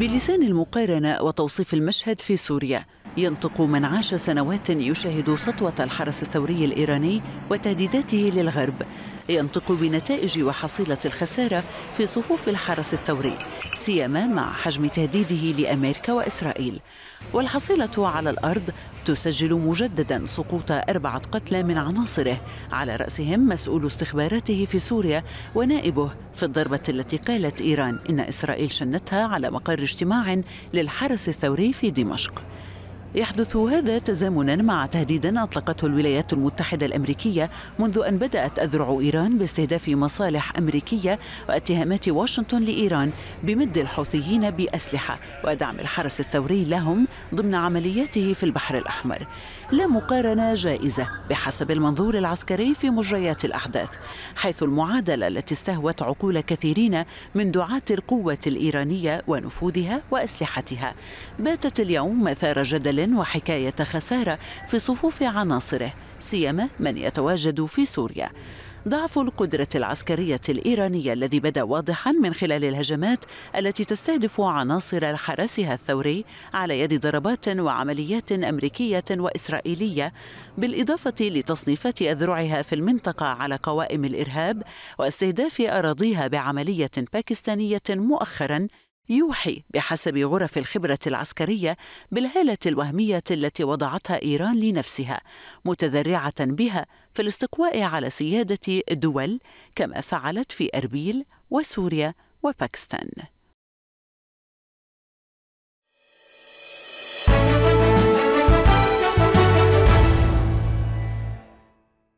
بلسان المقارنة وتوصيف المشهد في سوريا ينطق من عاش سنوات يشاهد سطوة الحرس الثوري الإيراني وتهديداته للغرب ينطق بنتائج وحصيلة الخسارة في صفوف الحرس الثوري سيما مع حجم تهديده لأمريكا وإسرائيل والحصيلة على الأرض تسجل مجددا سقوط أربعة قتلى من عناصره على رأسهم مسؤول استخباراته في سوريا ونائبه في الضربة التي قالت إيران إن إسرائيل شنتها على مقر اجتماع للحرس الثوري في دمشق يحدث هذا تزامنا مع تهديد أطلقته الولايات المتحدة الأمريكية منذ أن بدأت أذرع إيران باستهداف مصالح أمريكية واتهامات واشنطن لإيران بمد الحوثيين بأسلحة ودعم الحرس الثوري لهم ضمن عملياته في البحر الأحمر لا مقارنة جائزة بحسب المنظور العسكري في مجريات الأحداث حيث المعادلة التي استهوت عقول كثيرين من دعاة القوة الإيرانية ونفوذها وأسلحتها باتت اليوم مثار جدل وحكاية خسارة في صفوف عناصره سيما من يتواجد في سوريا ضعف القدرة العسكرية الإيرانية الذي بدا واضحا من خلال الهجمات التي تستهدف عناصر حرسها الثوري على يد ضربات وعمليات أمريكية وإسرائيلية بالإضافة لتصنيفات أذرعها في المنطقة على قوائم الإرهاب واستهداف أراضيها بعملية باكستانية مؤخرا يوحي بحسب غرف الخبرة العسكرية بالهالة الوهمية التي وضعتها إيران لنفسها متذرعة بها في الاستقواء على سيادة الدول كما فعلت في أربيل وسوريا وباكستان